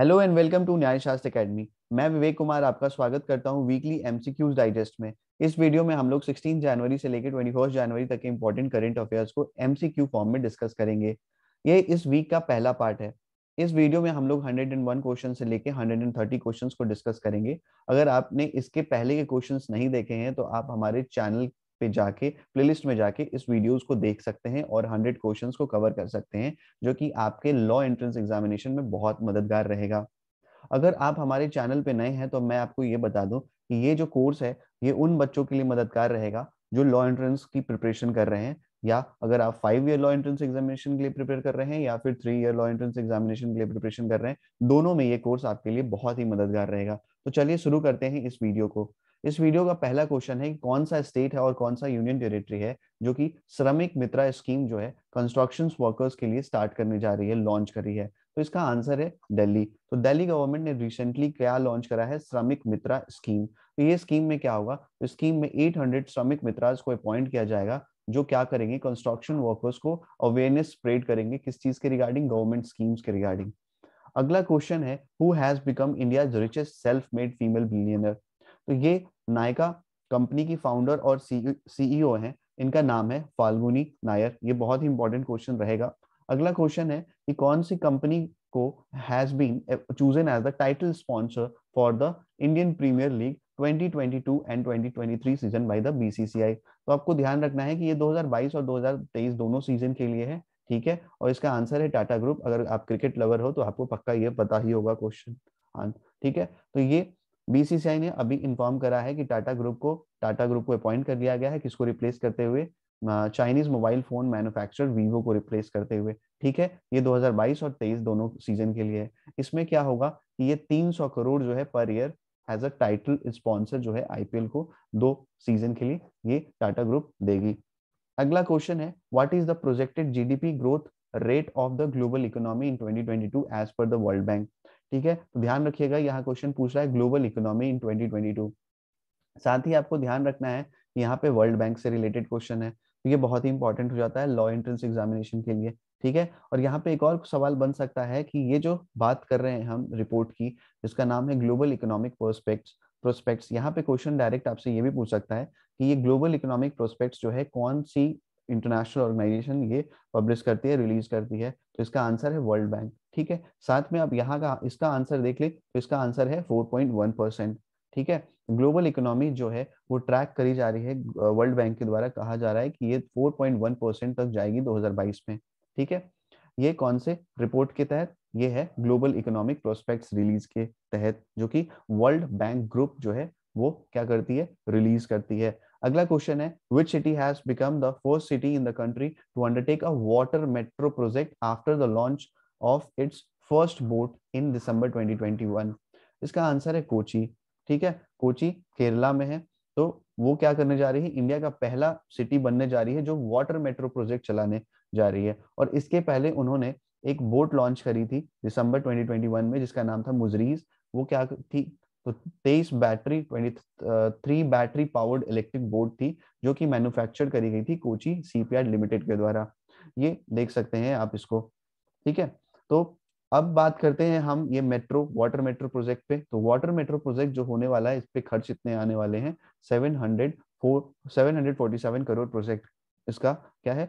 Hello and welcome to न्याय शास्त्र academy मैं विवेक कुमार आपका स्वागत करता हूं वीकली एमसीक्यूज डाइजेस्ट में इस वीडियो में हम लोग 16 जनवरी से लेकर ट्वेंटी जनवरी तक के इम्पोर्टेंट करंट अफेयर्स को एमसीक्यू फॉर्म में डिस्कस करेंगे ये इस वीक का पहला पार्ट है इस वीडियो में हम लोग 101 क्वेश्चन से लेकर 130 एंड को डिस्कस करेंगे अगर आपने इसके पहले के क्वेश्चन नहीं देखे हैं तो आप हमारे चैनल पे जाके प्लेलिस्ट में जाके इस वीडियोस को देख सकते हैं और हंड्रेड क्वेश्चन को कवर कर सकते हैं जो कि आपके लॉ एंट्रेंस एग्जामिनेशन में बहुत मददगार रहेगा अगर आप हमारे चैनल पे नए हैं तो मैं आपको ये बता दूं कि ये जो कोर्स है ये उन बच्चों के लिए मददगार रहेगा जो लॉ एंट्रेंस की प्रिपरेशन कर रहे हैं या अगर आप five year law entrance examination के लिए प्रिपेयर कर रहे हैं या फिर three year law entrance examination के लिए प्रिपरेशन कर रहे हैं दोनों में ये कोर्स आपके लिए बहुत ही मददगार रहेगा तो चलिए शुरू करते हैं इस वीडियो को इस वीडियो का पहला क्वेश्चन है कि कौन सा स्टेट है और कौन सा यूनियन टेरिटरी है जो कि श्रमिक मित्रा स्कीम जो है कंस्ट्रक्शन वर्कर्स के लिए स्टार्ट करने जा रही है लॉन्च करी है तो इसका आंसर है दिल्ली तो दिल्ली गवर्नमेंट ने रिसेंटली क्या लॉन्च करा है श्रमिक मित्रा स्कीम तो ये स्कीम में क्या होगा तो स्कीम में 800 श्रमिक मित्रास को अपॉइंट किया जाएगा जो क्या करेंगे कंस्ट्रक्शन वर्कर्स को अवेयरनेस स्प्रेड करेंगे किस चीज के रिगार्डिंग गवर्नमेंट स्कीम्स के रिगार्डिंग अगला क्वेश्चन है who has become India richest self made female billionaire तो ये नायका कंपनी की फाउंडर और सीईओ e e हैं इनका नाम है फाल्गुनी नायर ये बहुत ही इंपॉर्टेंट क्वेश्चन रहेगा अगला क्वेश्चन है कि कौन सी कंपनी को has been chosen as the title sponsor for the Indian Premier League 2022 and 2023 season by the BCCI तो आपको ध्यान रखना है कि ये 2022 और 2023 दोनों सीजन के लिए है ठीक है और इसका आंसर है टाटा ग्रुप अगर आप क्रिकेट लवर हो तो आपको पक्का ये पता ही होगा क्वेश्चन हाँ, ठीक है तो ये बीसीसीआई ने अभी इन्फॉर्म करा है कि टाटा ग्रुप को टाटा ग्रुप को अपॉइंट कर दिया गया है किसको रिप्लेस करते हुए Chinese mobile phone manufacturer Vivo को रिप्लेस करते हुए ठीक है ये 2022 और 23 दोनों सीजन के लिए है इसमें क्या होगा कि ये 300 करोड़ जो है per year as a title sponsor जो है आईपीएल को दो सीजन के लिए ये टाटा ग्रुप देगी अगला क्वेश्चन है what is the projected GDP growth rate of the global economy in twenty as per the World Bank ठीक है तो ध्यान रखिएगा यहाँ क्वेश्चन पूछ रहा है ग्लोबल इकोनॉमी इन 2022 साथ ही आपको ध्यान रखना है कि यहाँ पे वर्ल्ड बैंक से रिलेटेड क्वेश्चन है तो ये बहुत ही इंपॉर्टेंट हो जाता है लॉ एंट्रेंस एग्जामिनेशन के लिए ठीक है और यहाँ पे एक और सवाल बन सकता है कि ये जो बात कर रहे हैं हम रिपोर्ट की जिसका नाम है ग्लोबल इकोनॉमिक प्रोस्पेक्ट प्रोस्पेक्ट्स यहाँ पे क्वेश्चन डायरेक्ट आपसे ये भी पूछ सकता है कि ये ग्लोबल इकोनॉमिक प्रोस्पेक्ट जो है कौन सी इंटरनेशनल ऑर्गेनाइजेशन ये पब्लिश करती है रिलीज करती है तो इसका आंसर है वर्ल्ड बैंक ठीक है साथ में आप यहाँ का इसका आंसर देख ले तो इसका आंसर है 4.1 परसेंट ठीक है ग्लोबल इकोनॉमी जो है वो ट्रैक करी जा रही है वर्ल्ड बैंक के द्वारा कहा जा रहा है कि ये 4.1 परसेंट तक जाएगी 2022 में ठीक है ये कौन से रिपोर्ट के तहत ये है ग्लोबल इकोनॉमिक प्रोस्पेक्ट्स रिलीज के तहत जो कि वर्ल्ड बैंक ग्रुप जो है वो क्या करती है रिलीज करती है अगला क्वेश्चन है which city has become the first city in the country to undertake a water metro project after the launch of its first boat in December 2021 इसका आंसर है कोची ठीक है कोची केरला में है तो वो क्या करने जा रही है इंडिया का पहला सिटी बनने जा रही है जो वाटर मेट्रो प्रोजेक्ट चलाने जा रही है और इसके पहले उन्होंने एक बोट लॉन्च करी थी दिसंबर 2021 में जिसका नाम था मुजरीज वो क्या थी तो तेईस battery twenty three battery powered electric board थी जो कि मैन्युफैक्चर करी गई थी कोची सीपीआर लिमिटेड के द्वारा ये देख सकते हैं आप इसको ठीक है तो अब बात करते हैं हम ये मेट्रो वाटर मेट्रो प्रोजेक्ट पे तो वाटर मेट्रो प्रोजेक्ट जो होने वाला है इस पे खर्च इतने आने वाले हैं seven hundred four seven hundred forty seven crore project इसका क्या है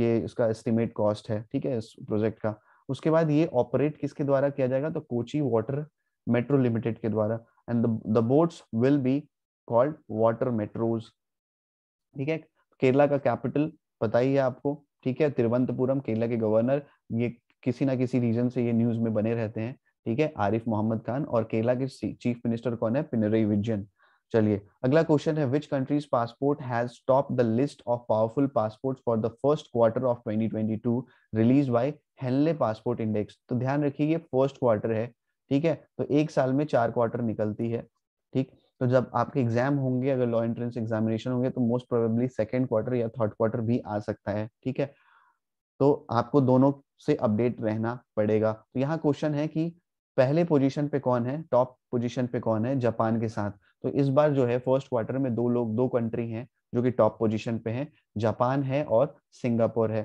ये इसका एस्टिमेट कॉस्ट है ठीक है इस प्रोजेक्ट का उसके बाद ये ऑपरेट किसके द्वारा किया जाएगा तो कोची वाटर मेट्रो लिमिटेड के द्वारा and the boats will be called water metros ठीक है केरला का कैपिटल पता ही है आपको ठीक है तिरुवनंतपुरम केरला के गवर्नर ये किसी ना किसी रीजन से ये न्यूज में बने रहते हैं ठीक है आरिफ मोहम्मद खान और केरला के चीफ मिनिस्टर कौन है पिनरई विजयन चलिए अगला क्वेश्चन है which country's passport has top the list of powerful passport for the first quarter of 2022 release by Henley passport index तो ध्यान रखिए ये फर्स्ट क्वार्टर है ठीक है तो एक साल में चार क्वार्टर निकलती है ठीक तो जब आपके एग्जाम होंगे अगर लॉ एंट्रेंस एग्जामिनेशन होंगे तो मोस्ट प्रोबेबली सेकेंड क्वार्टर या थर्ड क्वार्टर भी आ सकता है ठीक है तो आपको दोनों से अपडेट रहना पड़ेगा तो यहाँ क्वेश्चन है कि पहले पोजीशन पे कौन है टॉप पोजीशन पे कौन है जापान के साथ तो इस बार जो है फर्स्ट क्वार्टर में दो लोग दो कंट्री हैं जो कि टॉप पोजीशन पे हैं जापान है और सिंगापुर है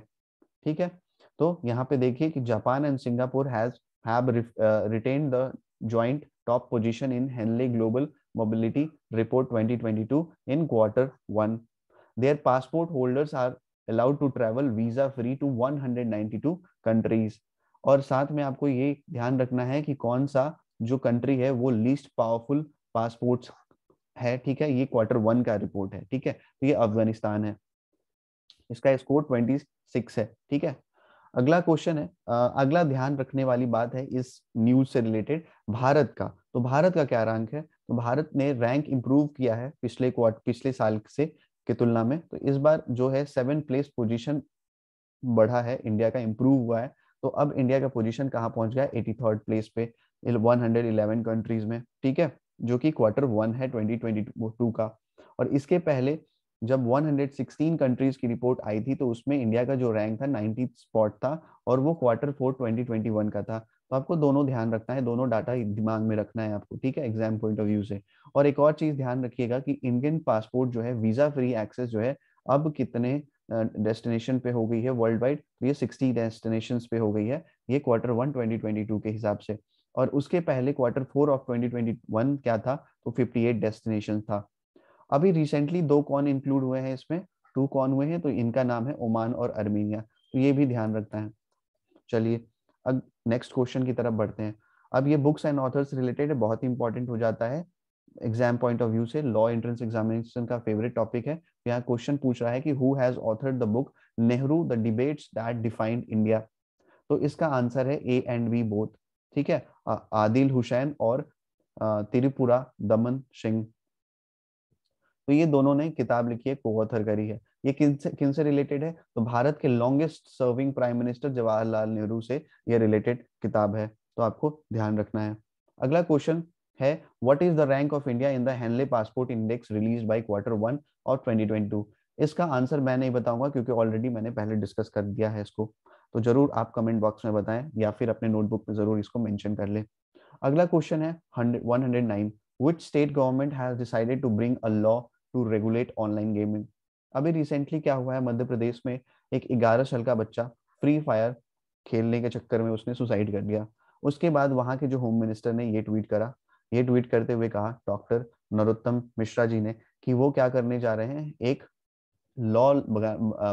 ठीक है तो यहाँ पे देखिए कि Japan and Singapore has have re uh, retained the joint top position in Henley Global Mobility Report 2022 in quarter one. Their passport holders are allowed to travel visa free to 192 countries और साथ में आपको ये ध्यान रखना है कि कौन सा जो कंट्री है वो लीस्ट पावरफुल पासपोर्ट्स है ठीक है ये क्वार्टर वन का रिपोर्ट है ठीक है तो ये अफगानिस्तान है इसका स्कोर 26 है ठीक है अगला क्वेश्चन है आ, अगला ध्यान रखने वाली बात है इस न्यूज से रिलेटेड भारत का तो भारत का क्या रैंक है तो भारत ने रैंक इंप्रूव किया है पिछले क्वार्टर पिछले साल से की तुलना में तो इस बार जो है सेवन प्लेस पोजीशन बढ़ा है इंडिया का इंप्रूव हुआ है तो अब इंडिया का पोजिशन कहाँ पहुंच गया एटी थर्ड प्लेस पे 111 कंट्रीज में ठीक है जो कि क्वार्टर वन है 2022 का और इसके पहले जब 116 कंट्रीज की रिपोर्ट आई थी तो उसमें इंडिया का जो रैंक था नाइनटी स्पॉट था और वो क्वार्टर फोर 2021 का था तो आपको दोनों ध्यान रखना है दोनों डाटा दिमाग में रखना है आपको ठीक है एग्जाम पॉइंट ऑफ व्यू से और एक और चीज ध्यान रखिएगा कि इंडियन पासपोर्ट जो है वीजा फ्री एक्सेस जो है अब कितने डेस्टिनेशन पे हो गई है वर्ल्ड वाइड तो ये सिक्सटी डेस्टिनेशन पे हो गई है ये क्वार्टर वन ट्वेंटी के हिसाब से और उसके पहले क्वार्टर फोर ऑफ ट्वेंटी क्या था तो फिफ्टी डेस्टिनेशन था अभी रिसेंटली दो कौन इंक्लूड हुए हैं इसमें टू कौन हुए हैं तो इनका नाम है ओमान और अर्मीनिया तो ये भी ध्यान रखना है चलिए अब नेक्स्ट क्वेश्चन की तरफ बढ़ते हैं अब ये बुक्स एंड ऑथर्स रिलेटेड बहुत ही इंपॉर्टेंट हो जाता है एग्जाम पॉइंट ऑफ व्यू से लॉ एंट्रेंस एग्जामिनेशन का फेवरेट टॉपिक है यहाँ क्वेश्चन पूछ रहा है कि who has authored the book Nehru the debates that defined India तो इसका आंसर है ए एंड बी बोथ ठीक है आदिल हुसैन और त्रिपुरा दमन सिंह तो ये दोनों ने किताब लिखी है कोऑथर करी है ये किन से किन से रिलेटेड है तो भारत के longest serving prime minister Jawaharlal Nehru से ये रिलेटेड किताब है तो आपको ध्यान रखना है अगला क्वेश्चन है what is the rank of India in the Henley passport index release by quarter one और 2022 इसका आंसर मैं नहीं बताऊंगा क्योंकि ऑलरेडी मैंने पहले डिस्कस कर दिया है इसको तो जरूर आप कमेंट बॉक्स में बताएं या फिर अपने नोटबुक में जरूर इसको मेंशन कर ले अगला क्वेश्चन है 109 which state government has decided to bring a law to regulate online gaming अभी रिसेंटली क्या हुआ है मध्य प्रदेश में एक ग्यारह साल का बच्चा फ्री फायर खेलने के चक्कर में उसने सुसाइड कर लिया उसके बाद वहां के जो होम मिनिस्टर ने ये ट्वीट करा ये ट्वीट करते हुए कहा डॉक्टर नरोत्तम मिश्रा जी ने कि वो क्या करने जा रहे हैं एक लॉ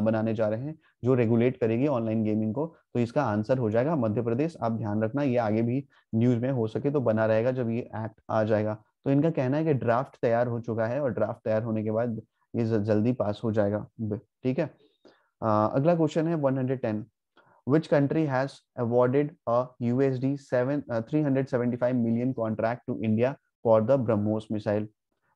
बनाने जा रहे हैं जो रेगुलेट करेगी ऑनलाइन गेमिंग को तो इसका आंसर हो जाएगा मध्य प्रदेश आप ध्यान रखना ये आगे भी न्यूज में हो सके तो बना रहेगा जब ये एक्ट आ जाएगा तो इनका कहना है कि ड्राफ्ट तैयार हो चुका है और ड्राफ्ट तैयार होने के बाद ये जल्दी पास हो जाएगा ठीक है आ, अगला क्वेश्चन है 110 which country has awarded seven three hundred seventy five million contract to India for the BrahMos missile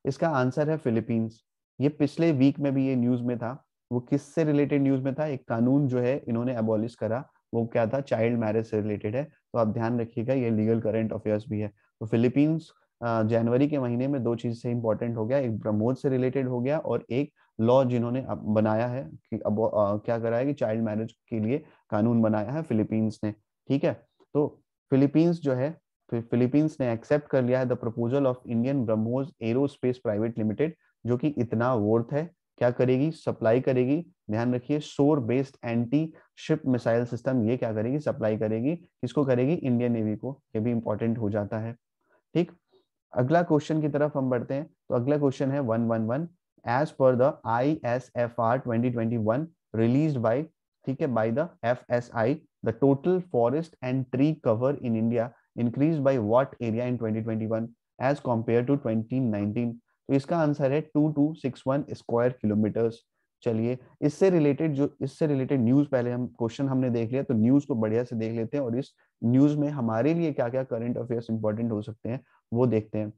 इसका आंसर है फिलीपींस ये पिछले वीक में भी ये न्यूज में था वो किससे रिलेटेड न्यूज में था एक कानून जो है इन्होंने एबॉलिश करा वो क्या था चाइल्ड मैरिज से रिलेटेड है तो आप ध्यान रखिएगा ये लीगल करेंट अफेयर्स भी है तो फिलीपींस जनवरी के महीने में दो चीज से इंपॉर्टेंट हो गया एक प्रमोद से रिलेटेड हो गया और एक लॉ जिन्होंने बनाया है कि अब आ, क्या करा है कि चाइल्ड मैरिज के लिए कानून बनाया है फिलीपींस ने ठीक है तो फिलीपींस जो है फिलीपींस ने एक्सेप्ट कर लिया है the proposal of Indian BrahMos aerospace private limited जो कि इतना वर्थ है क्या करेगी सप्लाई करेगी ध्यान रखिए shore based anti ship missile system ये क्या करेगी सप्लाई करेगी किसको करेगी इंडियन नेवी को ये भी इंपॉर्टेंट हो जाता है ठीक अगला क्वेश्चन की तरफ हम बढ़ते हैं तो अगला क्वेश्चन है one one one as per the I S F R twenty twenty one release by ठीक है by the F S I the total forest and tree cover in India increase by what area in twenty twenty one as compare to twenty nineteen तो इसका answer है two two six one square kilometers चलिए इससे related जो इससे related news पहले हम question हमने देख लिया तो न्यूज को बढ़िया से देख लेते हैं और इस न्यूज में हमारे लिए क्या क्या करंट अफेयर्स इंपॉर्टेंट हो सकते हैं वो देखते हैं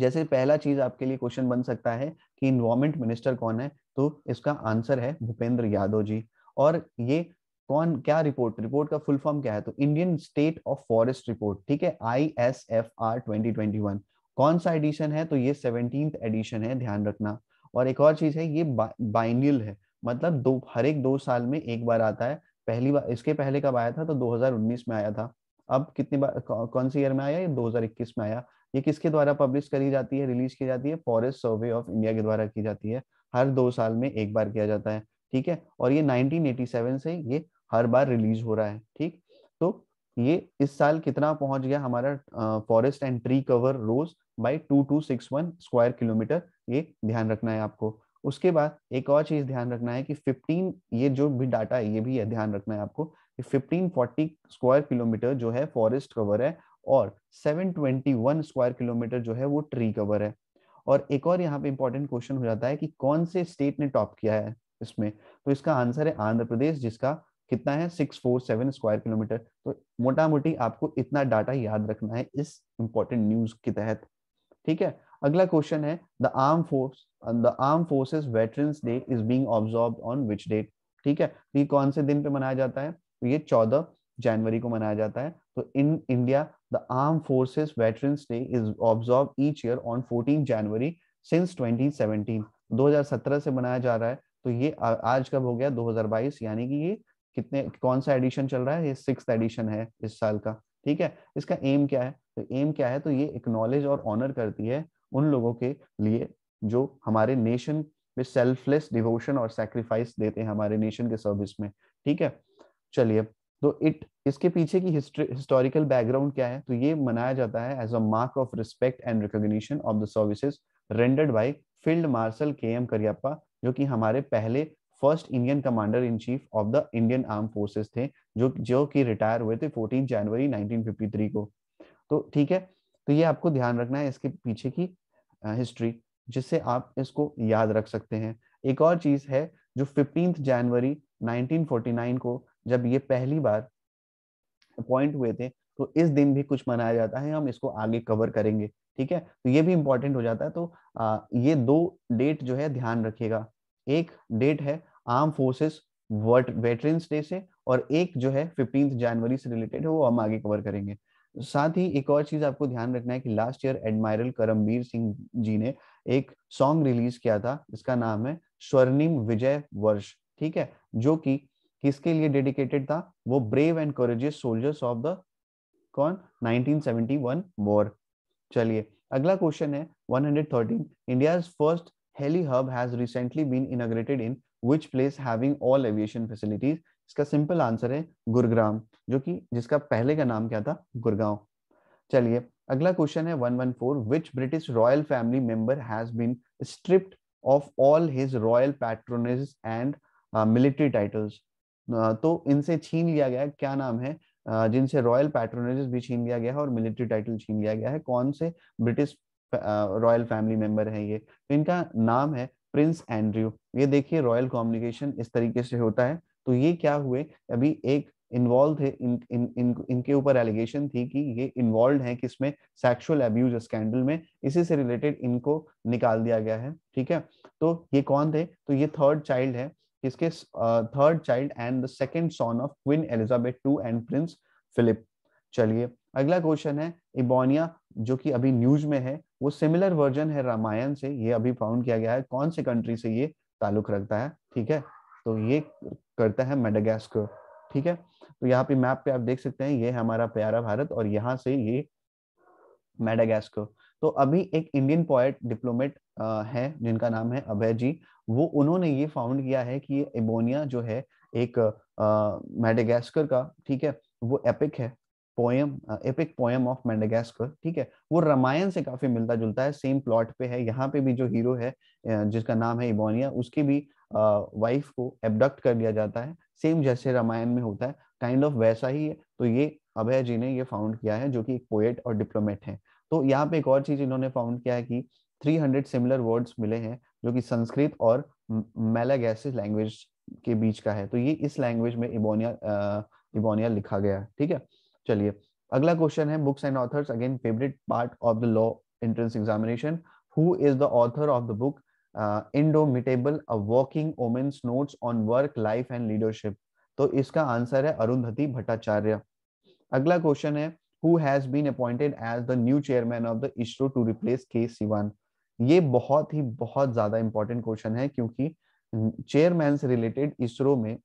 जैसे पहला चीज आपके लिए क्वेश्चन बन सकता है कि इन्वायरमेंट मिनिस्टर कौन है तो इसका आंसर है भूपेंद्र यादव जी और ये कौन क्या रिपोर्ट रिपोर्ट का फुल फॉर्म क्या है तो Indian state of forest report ठीक है I S F R twenty twenty one कौन सा एडिशन है तो ये सेवनटीन एडिशन है ध्यान रखना और एक और चीज है ये बाइनियल है मतलब दो हर एक दो साल में एक बार आता है पहली बार इसके पहले कब आया था तो 2019 में आया था अब कितनी बार कौन सी ईयर में आया ये 2021 में आया ये किसके द्वारा पब्लिश करी जाती है रिलीज की जाती है फॉरेस्ट सर्वे ऑफ इंडिया के द्वारा की जाती है हर दो साल में एक बार किया जाता है ठीक है और ये 1987 से ये हर बार रिलीज हो रहा है ठीक तो ये इस साल कितना पहुंच गया हमारा forest and tree cover rose by two two six one square kilometer ये ध्यान रखना है आपको उसके बाद एक और चीज ध्यान रखना है कि 15 ये जो भी डाटा है ये भी ध्यान रखना है आपको फिफ्टीन फोर्टी स्क्वायर किलोमीटर जो है फॉरेस्ट कवर है और 721 स्क्वायर किलोमीटर जो है वो ट्री कवर है और एक और यहाँ पे इंपॉर्टेंट क्वेश्चन हो जाता है कि कौन से स्टेट ने टॉप किया है इसमें तो इसका आंसर है आंध्र प्रदेश जिसका कितना है six four seven square kilometer तो मोटा मोटी आपको इतना डाटा याद रखना है इस इंपॉर्टेंट न्यूज के तहत ठीक है अगला क्वेश्चन है the arm force the arm forces veterans day is being observed on which date ठीक है तो ये कौन से दिन पे मनाया जाता है तो ये चौदह जनवरी को मनाया जाता है तो in India the arm forces veterans day is observe each year on 14 January since 2017 2017 से मनाया जा रहा है तो ये आज कब हो गया 2022 यानी कि ये कितने कौन सा एडिशन चल रहा है ये सिक्स एडिशन है इस साल का ठीक है इसका एम क्या है तो एम क्या है तो ये एक्नोलेज और ऑनर करती है उन लोगों के लिए जो हमारे नेशन में सेल्फलेस डिवोशन और सेक्रीफाइस देते हैं हमारे नेशन के सर्विस में ठीक है चलिए तो इट इसके पीछे की हिस्ट्री हिस्टोरिकल बैकग्राउंड क्या है तो ये मनाया जाता है as a mark of respect and recognition of the services rendered by field marshal K M Cariappa जो कि हमारे पहले first Indian commander in chief of the Indian arm forces थे जो जो कि रिटायर हुए थे 14 जनवरी 1953 को तो ठीक है तो ये आपको ध्यान रखना है इसके पीछे की हिस्ट्री जिससे आप इसको याद रख सकते हैं एक और चीज है जो फिफ्टींथ जनवरी 1949 को जब ये पहली बार अपॉइंट हुए थे तो इस दिन भी कुछ मनाया जाता है हम इसको आगे कवर करेंगे ठीक है तो ये भी इम्पोर्टेंट हो जाता है तो आ, ये दो डेट जो है ध्यान रखिएगा एक डेट है आर्म फोर्सेस वेटरन्स डे से और एक जो है फिफ्टीन जनवरी से रिलेटेड है वो हम आगे कवर करेंगे साथ ही एक और चीज आपको ध्यान रखना है कि last year admiral Karambir Singh ji ने एक सॉन्ग रिलीज किया था जिसका नाम है स्वर्णिम विजय वर्ष ठीक है जो कि किसके लिए डेडिकेटेड था वो brave and courageous soldiers of the कौन 1971 वॉर चलिए अगला क्वेश्चन है 113 India first heli hub has recently been integrated in which place having all aviation facilities इसका सिंपल आंसर है गुरुग्राम जो कि जिसका पहले का नाम क्या था गुरगांव चलिए अगला क्वेश्चन है 114 which British royal family member has been stripped of all his royal patronage and military titles तो इनसे छीन लिया गया क्या नाम है जिनसे रॉयल पैट्रोनेजेस भी छीन लिया गया है और मिलिट्री टाइटल छीन लिया गया है कौन से ब्रिटिश रॉयल फैमिली मेंबर है ये तो इनका नाम है प्रिंस एंड्रयू ये देखिए रॉयल कम्युनिकेशन इस तरीके से होता है तो ये क्या हुए अभी एक इन्वॉल्व थे इन इन इन इनके ऊपर एलिगेशन थी कि ये इन्वॉल्व है किसमें सेक्सुअल एब्यूज स्कैंडल में इसी से रिलेटेड इनको निकाल दिया गया है ठीक है तो ये कौन थे तो ये थर्ड चाइल्ड है किसके third child and the second son of Queen Elizabeth two and Prince Philip चलिए अगला क्वेश्चन है इबोनिया जो कि अभी न्यूज में है वो सिमिलर वर्जन है रामायण से ये अभी फाउंड किया गया है कौन से कंट्री से ये ताल्लुक रखता है ठीक है तो ये करता है मेडागास्कर ठीक है तो यहाँ पे मैप पे आप देख सकते हैं ये है हमारा प्यारा भारत और यहाँ से ये मेडागास्कर तो अभी एक इंडियन पॉइट डिप्लोमेट है जिनका नाम है अभय जी वो उन्होंने ये फाउंड किया है कि ये एबोनिया जो है एक मेडेगास्कर का ठीक है वो एपिक है poem epic poem of Madagascar ठीक है वो रामायण से काफी मिलता जुलता है सेम प्लॉट पे है यहाँ पे भी जो हीरो है जिसका नाम है इबोनिया उसकी भी वाइफ को एबडक्ट कर लिया जाता है सेम जैसे रामायण में होता है काइंड kind ऑफ of वैसा ही है तो ये अभय जी ने ये फाउंड किया है जो कि एक पोएट और डिप्लोमेट है तो यहाँ पे एक और चीज इन्होंने फाउंड किया है कि 300 सिमिलर वर्ड्स मिले हैं जो कि संस्कृत और मेलागैसिस लैंग्वेज के बीच का है तो ये इस लैंग्वेज में इबोनिया इबोनिया लिखा गया है ठीक है चलिए अगला क्वेश्चन है books and authors again favourite part of the law entrance examination who is the author of the book indomitable a working women's notes on work life and leadership तो इसका आंसर है अरुंधति भट्टाचार्य अगला क्वेश्चन है who has been appointed as the new chairman of the ISRO to replace K Sivan ये बहुत ही बहुत ज्यादा important question है क्योंकि चेयरमैन से रिलेटेड इसरो में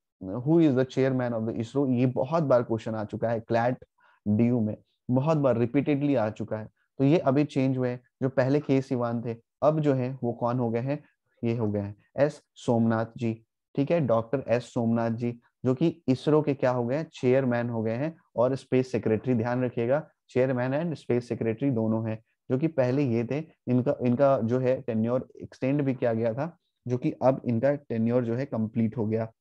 who is the chairman of the ISRO ये बहुत बार क्वेश्चन आ चुका है क्लैट डी में बहुत बार रिपीटेडली आ चुका है तो ये अभी चेंज हुए हैं जो पहले के सिवान थे अब जो है वो कौन हो गए हैं ये हो गए हैं एस सोमनाथ जी ठीक है डॉक्टर एस सोमनाथ जी जो कि इसरो के क्या हो गए हैं चेयरमैन हो गए हैं और स्पेस सेक्रेटरी ध्यान रखिएगा चेयरमैन एंड स्पेस सेक्रेटरी दोनों हैं जो कि पहले ये थे इनका इनका जो है टेन्योर एक्सटेंड भी किया गया था जो कि अब इनका टेन्योर जो है कंप्लीट हो गया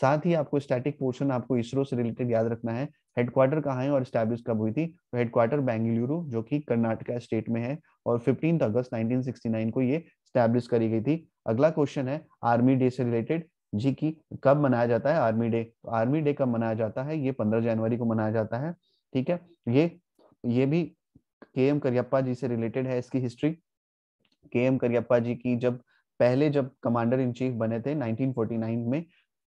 साथ ही आपको स्टैटिक पोर्शन आपको इसरो से रिलेटेड याद रखना है हेडक्वार्टर कहाँ है और स्टैब्लिश कब हुई थी तो हेडक्वार्टर बेंगलुरु जो कि कर्नाटका स्टेट में है और फिफ्टीन अगस्त 1969 को ये स्टैब्लिश करी गई थी अगला क्वेश्चन है आर्मी डे से रिलेटेड जी की कब मनाया जाता है आर्मी डे तो आर्मी डे कब मनाया जाता है ये पंद्रह जनवरी को मनाया जाता है ठीक है ये ये भी के एम करियप्पा जी से रिलेटेड है इसकी हिस्ट्री के एम करियप्पा जी की जब पहले जब कमांडर इन चीफ बने थे 1949 में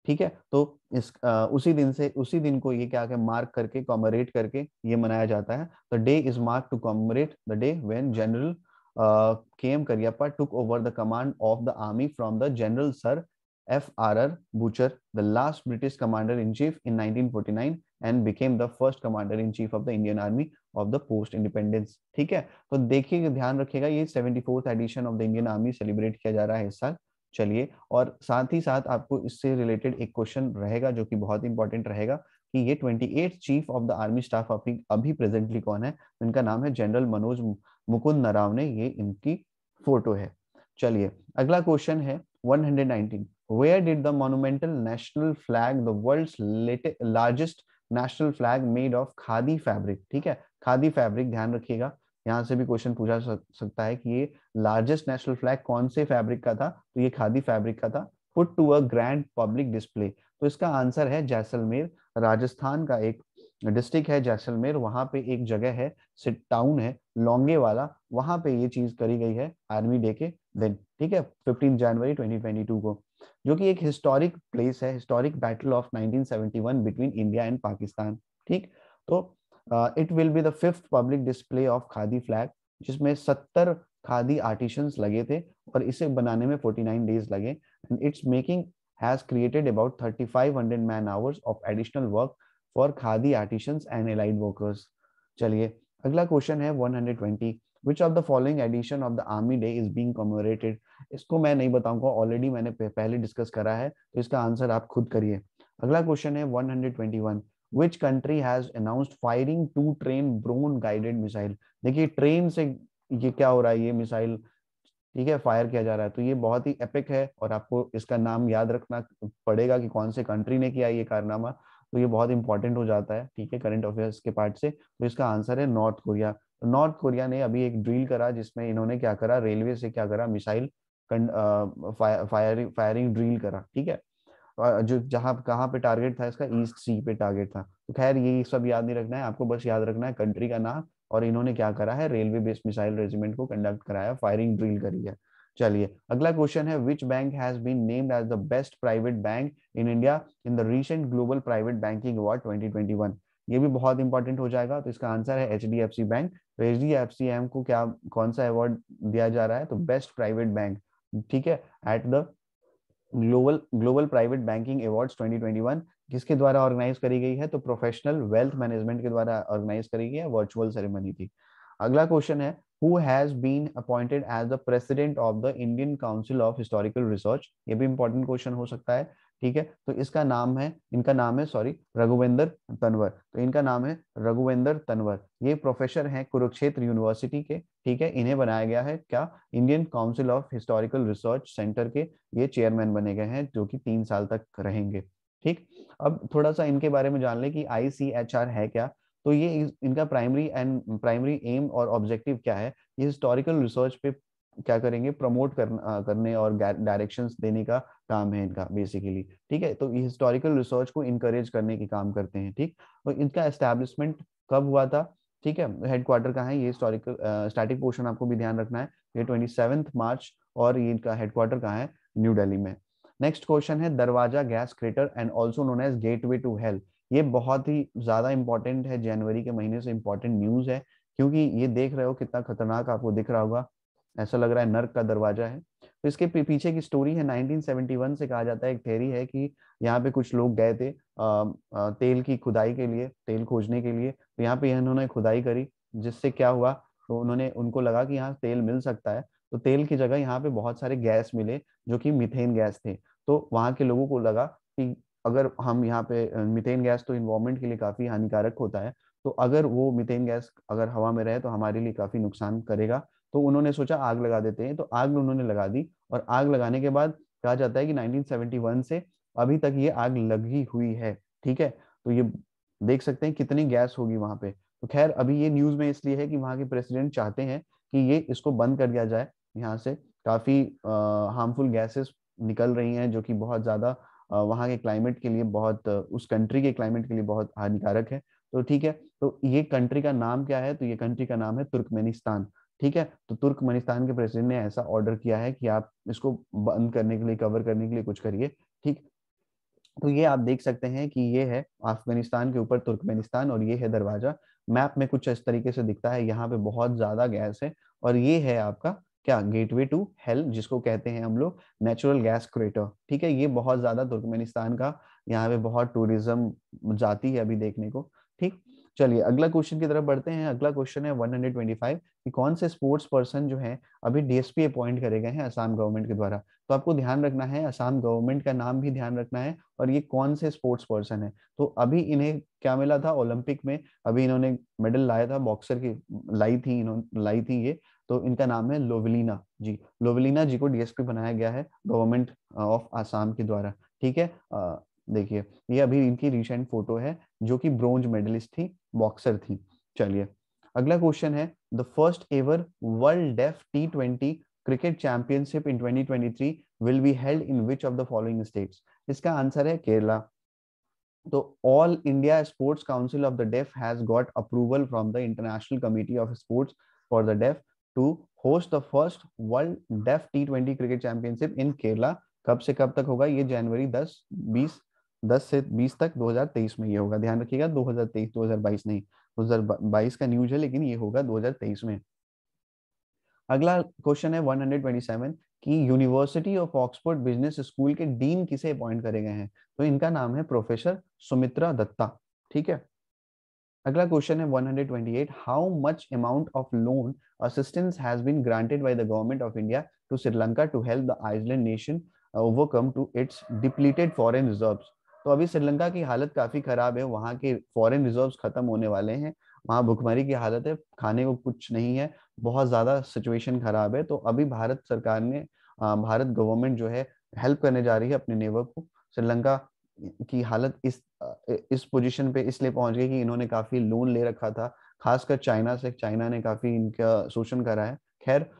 ठीक है तो इस आ, उसी दिन से उसी दिन को ये क्या है मार्क करके कॉमरेट करके ये मनाया जाता है the day is mark to commemorate the day when general K M Cariappa took over the command of the army from the general sir F R R Butcher, the last British commander in chief in 1949, and became the first commander in chief of the Indian army of the post independence ठीक है तो देखिए ध्यान रखिएगा ये seventy fourth edition of the Indian army celebrate किया जा रहा है इस साल चलिए और साथ ही साथ आपको इससे रिलेटेड एक क्वेश्चन रहेगा जो कि बहुत इंपॉर्टेंट रहेगा कि ये 28 chief of the army staff अभी अभी प्रेजेंटली कौन है इनका नाम है जनरल मनोज मुकुंद नराव ने ये इनकी फोटो है चलिए अगला क्वेश्चन है 119 where did the monumental national flag the world largest national flag made of khadi fabric ठीक है खादी फैब्रिक ध्यान रखिएगा यहाँ से भी क्वेश्चन पूछा सकता है कि ये लार्जेस्ट नेशनल फ्लैग कौन से फैब्रिक का था तो ये खादी फैब्रिक का था put to a grand public display तो इसका आंसर है जैसलमेर राजस्थान का एक डिस्ट्रिक्ट है जैसलमेर वहां पे एक जगह है सिट टाउन है लोंगे वाला वहां पे ये चीज करी गई है आर्मी डे के दिन ठीक है फिफ्टीन जनवरी 2022 को जो कि एक हिस्टोरिक प्लेस है historic battle of 1971 between India and Pakistan ठीक तो it will be the fifth public display of khadi flag जिसमें सत्तर खादी आर्टिशंस लगे थे और इसे बनाने में फोर्टी नाइन डेज लगे and it's making has created about thirty five hundred man hours of additional work for khadi artisans and allied workers चलिए अगला क्वेश्चन है one hundred twenty which of the following edition of the army day is being commemorated इसको मैं नहीं बताऊंगा already मैंने पहले discuss करा है तो इसका आंसर आप खुद करिए अगला क्वेश्चन है one hundred twenty one which country has announced firing two train drone guided missile देखिए ट्रेन से ये क्या हो रहा है ये मिसाइल ठीक है फायर किया जा रहा है तो ये बहुत ही एपिक है और आपको इसका नाम याद रखना पड़ेगा कि कौन से कंट्री ने किया ये कारनामा तो ये बहुत इंपॉर्टेंट हो जाता है ठीक है करंट अफेयर्स के पार्ट से तो इसका आंसर है नॉर्थ कोरिया तो नॉर्थ कोरिया ने अभी एक ड्रिल करा जिसमें इन्होंने क्या करा रेलवे से क्या करा मिसाइल फायरिंग फायरिंग ड्रिल करा ठीक है जो जहाँ कहाँ पे टारगेट था इसका ईस्ट सी पे टारगेट था तो खैर ये सब याद नहीं रखना है आपको बस याद रखना है कंट्री का नाम और इन्होंने क्या करा है रेलवे बेस्ड मिसाइल रेजिमेंट को कंडक्ट कराया फायरिंग ड्रिल करी है चलिए अगला क्वेश्चन है which bank has been named as the best private bank in India in the recent global private banking award twenty ये भी बहुत इंपॉर्टेंट हो जाएगा तो इसका आंसर है H D F C bank तो H D F C M को क्या कौन सा अवार्ड दिया जा रहा है तो बेस्ट प्राइवेट बैंक ठीक है at the global global private banking awards 2021 किसके द्वारा ऑर्गेनाइज करी गई है तो प्रोफेशनल वेल्थ मैनेजमेंट के द्वारा ऑर्गेनाइज करी गई है वर्चुअल सेरेमनी थी अगला क्वेश्चन है who has been appointed as the president of the Indian council of historical research ये भी इंपॉर्टेंट क्वेश्चन हो सकता है ठीक है तो इसका नाम है इनका नाम है सॉरी रघुवेंद्र तनवर तो इनका नाम है रघुवेंद्र तनवर ये प्रोफेसर हैं कुरुक्षेत्र यूनिवर्सिटी के ठीक है इन्हें बनाया गया है क्या Indian council of historical research center के ये चेयरमैन बने गए हैं जो कि तीन साल तक रहेंगे ठीक अब थोड़ा सा इनके बारे में जान लें कि आई है क्या तो ये इनका प्राइमरी एंड प्राइमरी एम और ऑब्जेक्टिव क्या है ये हिस्टोरिकल रिसर्च पे क्या करेंगे प्रमोट करना करने और डायरेक्शंस देने का काम है इनका बेसिकली ठीक है तो हिस्टोरिकल रिसर्च को इनकरेज करने के काम करते हैं ठीक और इनका एस्टेब्लिशमेंट कब हुआ था ठीक है हेडक्वार्टर का है ये हिस्टोरिकल स्टैटिक पोर्शन आपको भी ध्यान रखना है ये ट्वेंटी मार्च और ये इनका हेडक्वार्टर कहाँ है न्यू डेली में नेक्स्ट क्वेश्चन है Darvaza gas crater and also known as gate to hell ये बहुत ही ज्यादा इंपॉर्टेंट है जनवरी के महीने से इंपॉर्टेंट न्यूज है क्योंकि ये देख रहे हो कितना खतरनाक आपको दिख रहा होगा ऐसा लग रहा है नर्क का दरवाजा है तो इसके पीछे की स्टोरी है 1971 से कहा जाता है एक थेरी है कि यहाँ पे कुछ लोग गए थे आ, आ, तेल की खुदाई के लिए तेल खोजने के लिए तो यहाँ पे इन्होंने खुदाई करी जिससे क्या हुआ तो उन्होंने उनको लगा कि यहाँ तेल मिल सकता है तो तेल की जगह यहाँ पे बहुत सारे गैस मिले जो कि मिथेन गैस थे तो वहाँ के लोगों को लगा कि अगर हम यहाँ पे मिथेन गैस तो इन्वायरमेंट के लिए काफी हानिकारक होता है तो अगर वो मिथेन गैस अगर हवा में रहे तो हमारे लिए काफी नुकसान करेगा तो उन्होंने सोचा आग लगा देते हैं तो आग उन्होंने लगा दी और आग लगाने के बाद कहा जाता है कि 1971 से अभी तक ये आग लगी हुई है ठीक है तो ये देख सकते हैं कितनी गैस होगी वहां पे तो खैर अभी ये न्यूज में इसलिए है कि वहां के प्रेसिडेंट चाहते हैं कि ये इसको बंद कर दिया जाए यहाँ से काफी हार्मफुल गैसेस निकल रही हैं जो कि बहुत ज्यादा वहाँ के क्लाइमेट के लिए बहुत उस कंट्री के क्लाइमेट के लिए बहुत हानिकारक है तो ठीक है तो ये कंट्री का नाम क्या है तो ये कंट्री का नाम है तुर्कमेनिस्तान ठीक है तो तुर्कमेनिस्तान के प्रेसिडेंट ने ऐसा ऑर्डर किया है कि आप इसको बंद करने के लिए कवर करने के लिए कुछ करिए ठीक तो ये आप देख सकते हैं कि ये है अफगानिस्तान के ऊपर तुर्कमेनिस्तान और ये है दरवाजा मैप में कुछ इस तरीके से दिखता है यहाँ पे बहुत ज्यादा गैस है और ये है आपका क्या गेटवे टू हेल जिसको कहते हैं हम लोग नेचुरल गैस क्रेटर ठीक है ये बहुत ज्यादा तुर्कमेनिस्तान का यहाँ पे बहुत टूरिज्म जाती है अभी देखने को ठीक चलिए अगला क्वेश्चन की तरफ बढ़ते हैं अगला क्वेश्चन है 125 कि कौन से स्पोर्ट्स पर्सन जो है अभी डीएसपी अपॉइंट करे गए हैं असम गवर्नमेंट के द्वारा तो आपको ध्यान रखना है असम गवर्नमेंट का नाम भी ध्यान रखना है और ये कौन से स्पोर्ट्स पर्सन है तो अभी इन्हें क्या मिला था ओलंपिक में अभी इन्होंने मेडल लाया था बॉक्सर की लाई थी इन्होंने लाई थी ये तो इनका नाम है लोवलिना जी लोवलिना जी को डीएसपी बनाया गया है गवर्नमेंट ऑफ आसाम के द्वारा ठीक है देखिए ये अभी इनकी रिसेंट फोटो है जो कि ब्रोंज मेडलिस्ट थी बॉक्सर थी चलिए अगला क्वेश्चन है the first ever world deaf T twenty cricket championship in 2023 will be held in which of the following states इसका आंसर है केरला तो all India sports council of the deaf has got approval from the international committee of sports for the deaf to host the first world deaf T twenty cricket championship in Kerala कब से कब तक होगा ये जनवरी दस बीस 10 से 20 तक 2023 में ये होगा ध्यान रखिएगा 2023 2022 नहीं 2022 का न्यूज है लेकिन ये होगा 2023 में अगला क्वेश्चन है 127 कि university of Oxford business school के डीन किसे अपॉइंट करे गए हैं तो इनका नाम है प्रोफेसर सुमित्रा दत्ता ठीक है अगला क्वेश्चन है 128 how much amount of loan assistance has been granted by the government of India to Sri Lanka to help the island nation overcome to its depleted foreign reserves तो अभी श्रीलंका की हालत काफी खराब है वहां के फॉरेन रिजर्व खत्म होने वाले हैं वहां भुखमरी की हालत है खाने को कुछ नहीं है बहुत ज्यादा सिचुएशन खराब है तो अभी भारत सरकार ने भारत गवर्नमेंट जो है हेल्प करने जा रही है अपने नेबर को श्रीलंका की हालत इस इस पोजीशन पे इसलिए पहुंच गई कि इन्होंने काफी लोन ले रखा था खासकर चाइना से चाइना ने काफी इनका शोषण करा है खैर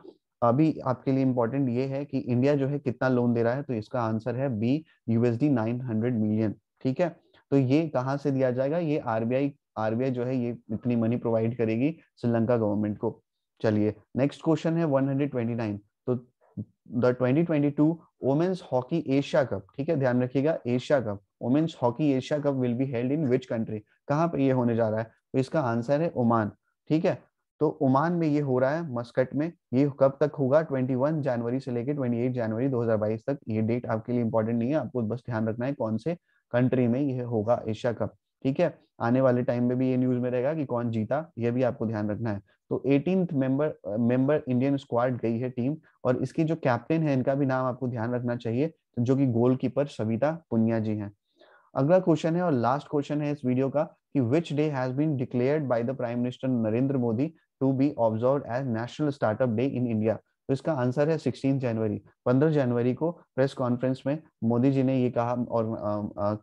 अभी आपके लिए इम्पोर्टेंट ये है कि इंडिया जो है कितना लोन दे रहा है तो इसका आंसर है बी यूएसडी 900 मिलियन ठीक है तो ये कहाँ से दिया जाएगा ये आरबीआई आरबीआई जो है ये इतनी मनी प्रोवाइड करेगी श्रीलंका गवर्नमेंट को चलिए नेक्स्ट क्वेश्चन है 129 तो the 2022 women's hockey Asia cup ठीक है ध्यान रखिएगा Asia cup women's hockey Asia cup will be held in which country कहाँ पे ये होने जा रहा है तो इसका आंसर है ओमान ठीक है तो ओमान में ये हो रहा है मस्कट में ये कब तक होगा 21 जनवरी से लेकर 28 जनवरी 2022 तक ये डेट आपके लिए इंपॉर्टेंट नहीं है आपको बस ध्यान रखना है कौन से कंट्री में ये होगा एशिया कप ठीक है आने वाले टाइम में भी ये न्यूज में रहेगा कि कौन जीता ये भी आपको ध्यान रखना है तो eighteen member member Indian squad गई है टीम और इसकी जो कैप्टन है इनका भी नाम आपको ध्यान रखना चाहिए जो कि गोलकीपर सविता पुनिया जी हैं अगला क्वेश्चन है और लास्ट क्वेश्चन है इस वीडियो का कि which day has been declared by the prime minister Narendra Modi to be observe as national startup day in India तो इसका आंसर है 16 जनवरी 15 जनवरी को प्रेस कॉन्फ्रेंस में मोदी जी ने ये कहा और आ, आ,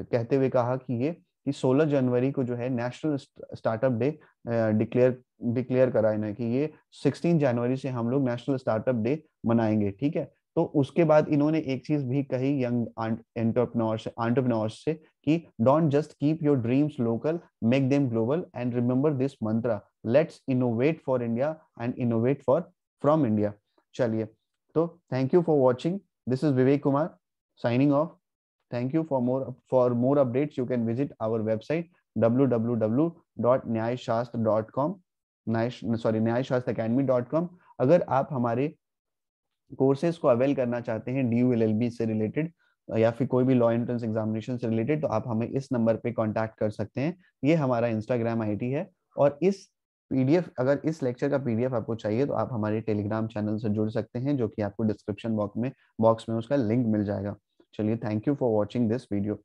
कहते हुए कहा कि ये कि 16 जनवरी को जो है national startup day declare declare करा इन्हें कि ये 16 जनवरी से हम लोग नेशनल स्टार्टअप डे मनाएंगे ठीक है तो उसके बाद इन्होंने एक चीज भी कही यंग एंटरप्रनोर से कि don't just keep your dreams local make them global and remember this mantra let's innovate for India and innovate for from India चलिए तो thank you for watching this is Vivek Kumar signing off thank you for more for more updates you can visit our website न्याय sorry www.nyashastra.com academy dot com अगर आप हमारे courses को avail करना चाहते हैं डी यू एल से रिलेटेड या फिर कोई भी लॉ एंट्रेंस एग्जामिनेशन से रिलेटेड तो आप हमें इस नंबर पे कांटेक्ट कर सकते हैं ये हमारा इंस्टाग्राम आईडी है और इस पीडीएफ अगर इस लेक्चर का पीडीएफ आपको चाहिए तो आप हमारे टेलीग्राम चैनल से जुड़ सकते हैं जो कि आपको डिस्क्रिप्शन बॉक्स में बॉक्स में उसका लिंक मिल जाएगा चलिए thank you for watching this video